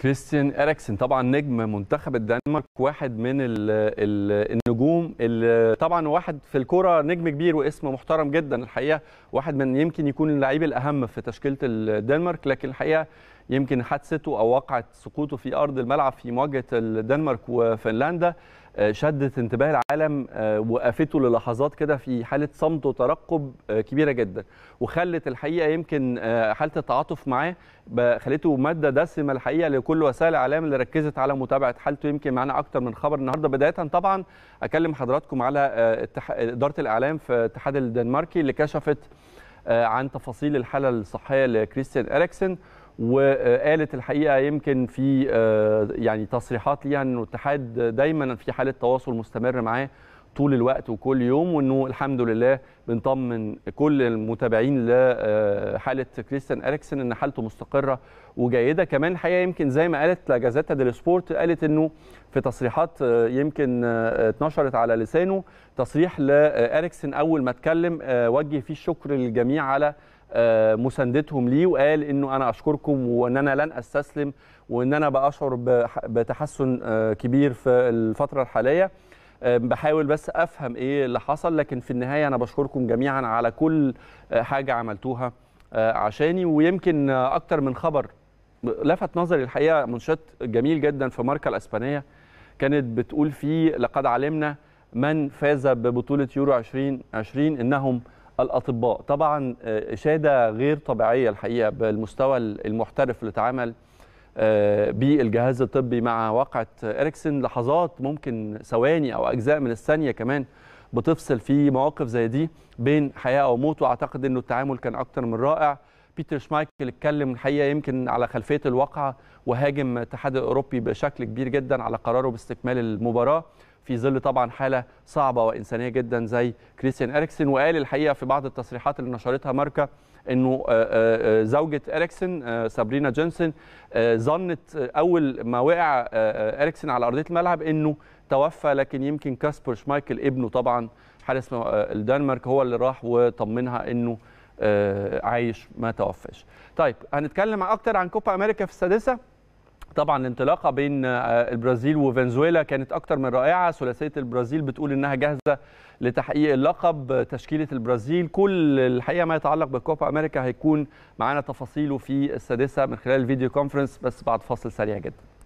كريستيان اريكسن طبعا نجم منتخب الدنمارك واحد من الـ الـ النجوم اللي طبعا واحد في الكوره نجم كبير واسم محترم جدا الحقيقه واحد من يمكن يكون اللعيب الاهم في تشكيله الدنمارك لكن الحقيقه يمكن حادثته او وقعه سقوطه في ارض الملعب في مواجهه الدنمارك وفنلندا آه، شدت انتباه العالم آه، وقفته للحظات كده في حاله صمت وترقب آه، كبيره جدا وخلت الحقيقه يمكن حاله التعاطف معاه خليته ماده دسمه الحقيقه لكل وسائل الاعلام اللي ركزت على متابعه حالته يمكن معانا اكتر من خبر النهارده بدايه طبعا اكلم حضراتكم على اداره الاعلام في الاتحاد الدنماركي اللي كشفت عن تفاصيل الحاله الصحيه لكريستيان اريكسن وقالت الحقيقه يمكن في آه، يعني تصريحات ليها ان الاتحاد دايما في حاله تواصل مستمر معاه طول الوقت وكل يوم وانه الحمد لله بنطمن كل المتابعين لحاله آه، كريستيان اريكسن ان حالته مستقره وجيده كمان الحقيقه يمكن زي ما قالت لا ديل سبورت قالت انه في تصريحات آه، يمكن اتنشرت على لسانه تصريح لاريكسن اول ما اتكلم وجه فيه الشكر للجميع على آه، مساندتهم ليه وقال انه انا اشكركم وان انا لن استسلم وان انا بشعر بتحسن آه، كبير في الفتره الحاليه آه، بحاول بس افهم ايه اللي حصل لكن في النهايه انا بشكركم جميعا على كل حاجه عملتوها عشاني ويمكن اكتر من خبر لفت نظري الحقيقه منشط جميل جدا في ماركا الاسبانيه كانت بتقول فيه لقد علمنا من فاز ببطوله يورو 2020 انهم الاطباء طبعا اشاده آه، غير طبيعيه الحقيقه بالمستوى المحترف اللي اتعمل آه، بالجهاز الطبي مع واقعه اريكسن لحظات ممكن ثواني او اجزاء من الثانيه كمان بتفصل في مواقف زي دي بين حياه او موت واعتقد انه التعامل كان اكتر من رائع بيتر شمايكل اتكلم الحقيقه يمكن على خلفيه الواقعه وهاجم الاتحاد الاوروبي بشكل كبير جدا على قراره باستكمال المباراه في ظل طبعا حاله صعبه وانسانيه جدا زي كريستيان اريكسن وقال الحقيقه في بعض التصريحات اللي نشرتها ماركا انه آه، آه، آه، زوجة اريكسن سابرينا جونسون ظنت اول ما وقع اريكسن على ارضية الملعب انه توفى لكن يمكن كاسبر شمايكل ابنه طبعا حارس الدنمارك هو اللي راح وطمنها انه عايش ما توفاش. طيب هنتكلم اكتر عن كوبا امريكا في السادسه طبعا الانطلاقه بين آه، البرازيل وفنزويلا كانت اكتر من رائعه ثلاثيه البرازيل بتقول انها جاهزه لتحقيق اللقب تشكيله البرازيل كل الحقيقه ما يتعلق بكوبا امريكا هيكون معانا تفاصيله في السادسه من خلال الفيديو كونفرنس بس بعد فاصل سريع جدا